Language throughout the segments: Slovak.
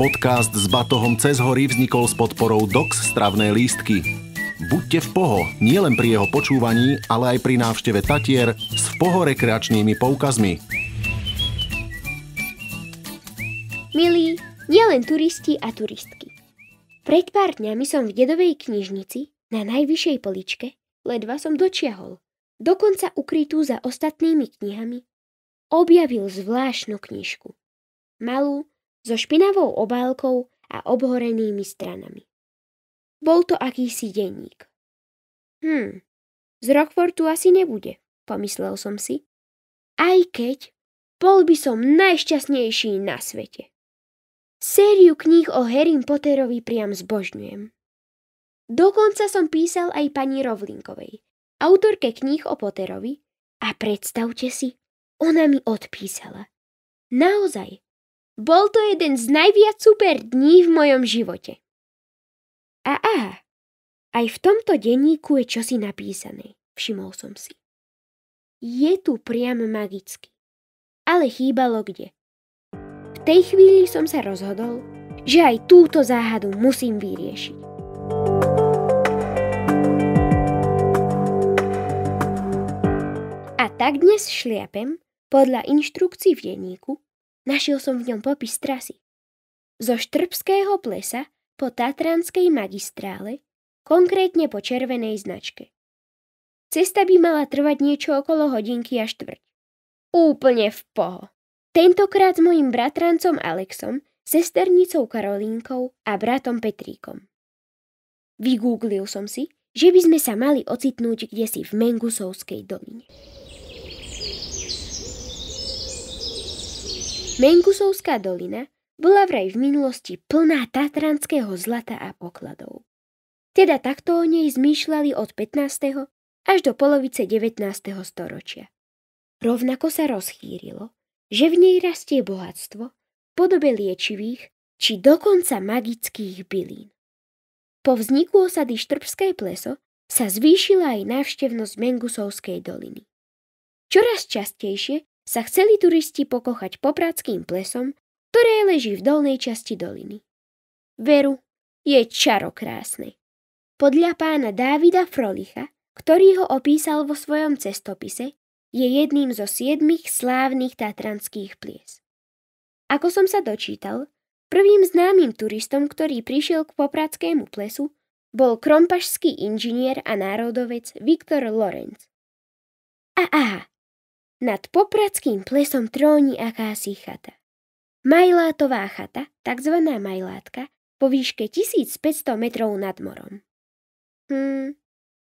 Podcast s batohom cez hory vznikol s podporou Dox stravné lístky. Buďte v Poho, nielen pri jeho počúvaní, ale aj pri návšteve Tatier s Poho rekreačnými poukazmi. Milí, nielen turisti a turistky. Pred pár dňami som v dedovej knižnici na najvyššej poličke ledva som dočiahol, dokonca ukrytú za ostatnými knihami, objavil zvláštnu knižku. Malú, so špinavou obálkou a obhorenými stranami. Bol to akýsi denník. Hm, z Rockfortu asi nebude, pomyslel som si. Aj keď, bol by som najšťastnejší na svete. Sériu kníh o Harry Potterovi priam zbožňujem. Dokonca som písal aj pani Rovlinkovej, autorke kníh o Potterovi, a predstavte si, ona mi odpísala. Naozaj, bol to jeden z najviac super dní v mojom živote. A aha, aj v tomto denníku je čosi napísané, všimol som si. Je tu priam magicky. Ale chýbalo kde. V tej chvíli som sa rozhodol, že aj túto záhadu musím vyriešiť. A tak dnes šliapem podľa inštrukcií v denníku Našiel som v ňom popis trasy. Zo Štrbského plesa po Tatranskej magistrále, konkrétne po červenej značke. Cesta by mala trvať niečo okolo hodinky a štvrť. Úplne v poho. Tentokrát s mojim bratrancom Alexom, sesternicou Karolínkou a bratom Petríkom. Vygooglil som si, že by sme sa mali ocitnúť kdesi v Mengusovskej doline. Mengusovská dolina bola vraj v minulosti plná tatranského zlata a pokladov. Teda takto o nej zmýšľali od 15. až do polovice 19. storočia. Rovnako sa rozchýrilo, že v nej rastie bohatstvo v podobe liečivých či dokonca magických bylín. Po vzniku osady Štrbskej pleso sa zvýšila aj návštevnosť Mengusovskej doliny. Čoraz častejšie sa chceli turisti pokochať popradským plesom, ktoré leží v dolnej časti doliny. Veru je čaro krásne. Podľa pána Dávida Frolicha, ktorý ho opísal vo svojom cestopise, je jedným zo siedmých slávnych tatranských plies. Ako som sa dočítal, prvým známym turistom, ktorý prišiel k popradskému plesu, bol krompašský inžinier a národovec Viktor Lorenz. A aha, nad popradským plesom tróni akási chata. Majlátová chata, tzv. majlátka, po výške 1500 metrov nad morom. Hmm,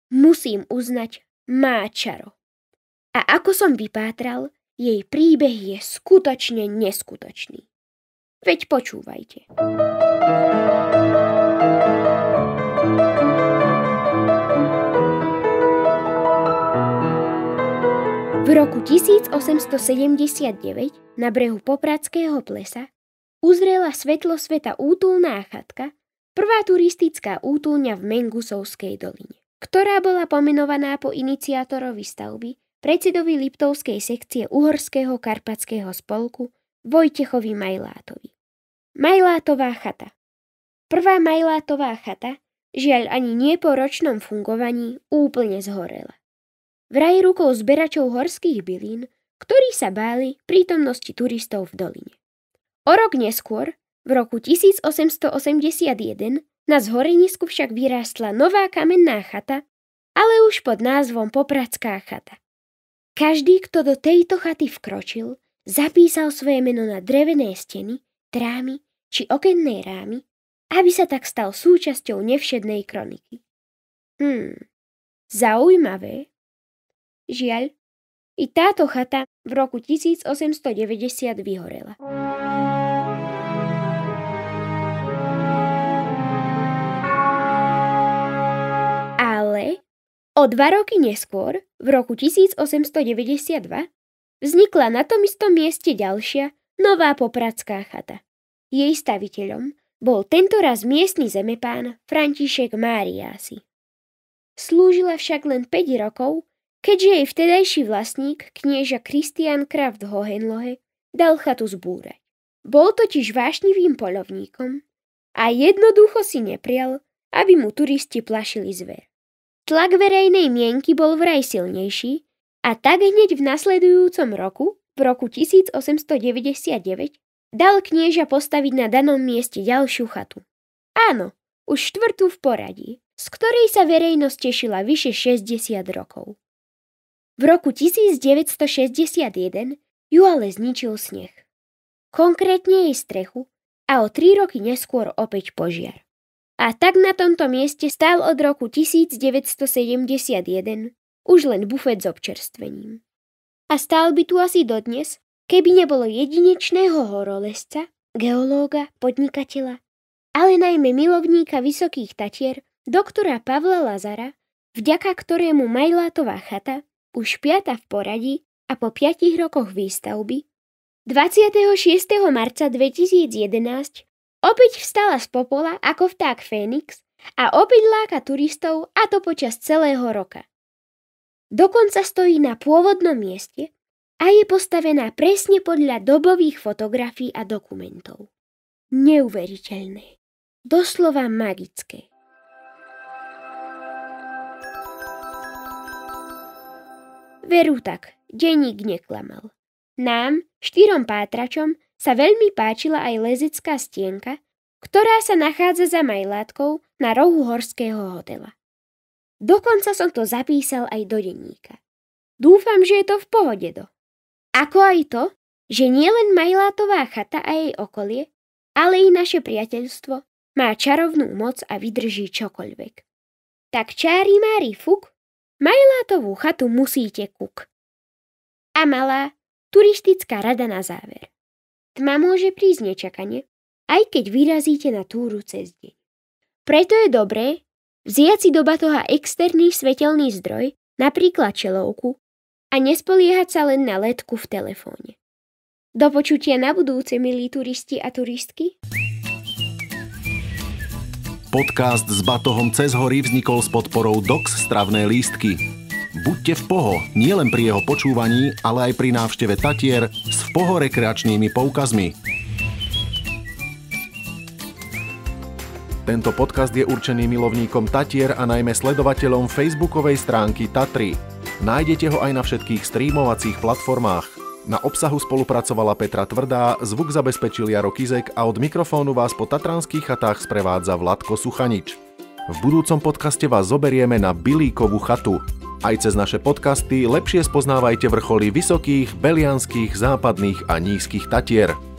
musím uznať, má čaro. A ako som vypátral, jej príbeh je skutočne neskutočný. Veď počúvajte. Thank you. roku 1879 na brehu Popradského plesa uzrela svetlo sveta útulná chatka, prvá turistická útulňa v Mengusovskej doline, ktorá bola pomenovaná po iniciátorovi stavby, predsedovi Liptovskej sekcie Uhorského karpatského spolku Vojtechovi Majlátovi. Majlátová chata Prvá Majlátová chata, žiaľ ani nie po ročnom fungovaní, úplne zhorela vraj rukou zberačov horských bylín, ktorí sa báli prítomnosti turistov v doline. O rok neskôr, v roku 1881, na zhorenisku však vyrástla nová kamenná chata, ale už pod názvom Popradská chata. Každý, kto do tejto chaty vkročil, zapísal svoje meno na drevené steny, trámy či okenné rámy, aby sa tak stal súčasťou nevšednej kroniky. Hmm, zaujímavé, Žiaľ, i táto chata v roku 1890 vyhorela. Ale o dva roky neskôr, v roku 1892, vznikla na tom istom mieste ďalšia, nová popradská chata. Jej staviteľom bol tentoraz miestny zemepán František Máriási. Slúžila však len 5 rokov keďže jej vtedajší vlastník, knieža Christian Kraft Hohenlohe, dal chatu zbúrať. Bol totiž vášnivým polovníkom a jednoducho si neprial, aby mu turisti plašili zver. Tlak verejnej mienky bol vraj silnejší a tak hneď v nasledujúcom roku, v roku 1899, dal knieža postaviť na danom mieste ďalšiu chatu. Áno, už štvrtú v poradí, z ktorej sa verejnosť tešila vyše 60 rokov. V roku 1961 ju ale zničil sneh. Konkrétne jej strechu a o tri roky neskôr opäť požiar. A tak na tomto mieste stál od roku 1971 už len bufet s občerstvením. A stál by tu asi dodnes, keby nebolo jedinečného horolesca, geológa, podnikateľa, ale najmä milovníka Vysokých Tatier, doktora Pavla Lazara, vďaka ktorému Majlátová chata už piata v poradí a po piatich rokoch výstavby, 26. marca 2011 opäť vstala z popola ako vták Fénix a opäť láka turistov a to počas celého roka. Dokonca stojí na pôvodnom mieste a je postavená presne podľa dobových fotografií a dokumentov. Neuveriteľné. Doslova magické. Veru tak, denník neklamal. Nám, štyrom pátračom, sa veľmi páčila aj lezická stienka, ktorá sa nachádza za majlátkou na rohu horského hotela. Dokonca som to zapísal aj do denníka. Dúfam, že je to v pohode do. Ako aj to, že nielen Majlátová chata a jej okolie, ale i naše priateľstvo má čarovnú moc a vydrží čokoľvek. Tak čári Mári Fuk Majlátovú chatu musíte kuk. A malá, turistická rada na záver. Tma môže prísť nečakane, aj keď vyrazíte na túru cez deň. Preto je dobré vziať si do batoha externý svetelný zdroj, napríklad čelovku, a nespoliehať sa len na letku v telefóne. Do počutia na budúce, milí turisti a turistky. Podcast s batohom cez hory vznikol s podporou Dox stravné lístky. Buďte v POHO nielen pri jeho počúvaní, ale aj pri návšteve Tatier s v POHO rekreačnými poukazmi. Tento podcast je určený milovníkom Tatier a najmä sledovateľom facebookovej stránky Tatry. Nájdete ho aj na všetkých streamovacích platformách. Na obsahu spolupracovala Petra Tvrdá, zvuk zabezpečil Jaro Kizek a od mikrofónu vás po tatranských chatách sprevádza Vladko Suchanič. V budúcom podcaste vás zoberieme na Bilíkovú chatu. Aj cez naše podcasty lepšie spoznávajte vrcholy vysokých, belianských, západných a nízkych tatier.